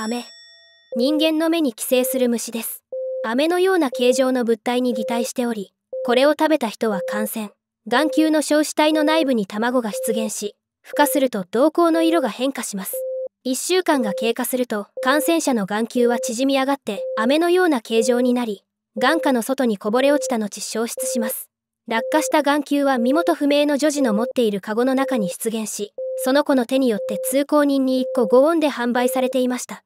アメ人間の目に寄生する虫ですアメのような形状の物体に擬態しておりこれを食べた人は感染眼球の小子体の内部に卵が出現し孵化すると瞳孔の色が変化します1週間が経過すると感染者の眼球は縮み上がって飴のような形状になり眼下の外にこぼれ落ちた後消失します落下した眼球は身元不明の女児の持っているカゴの中に出現しその子の手によって通行人に1個5音で販売されていました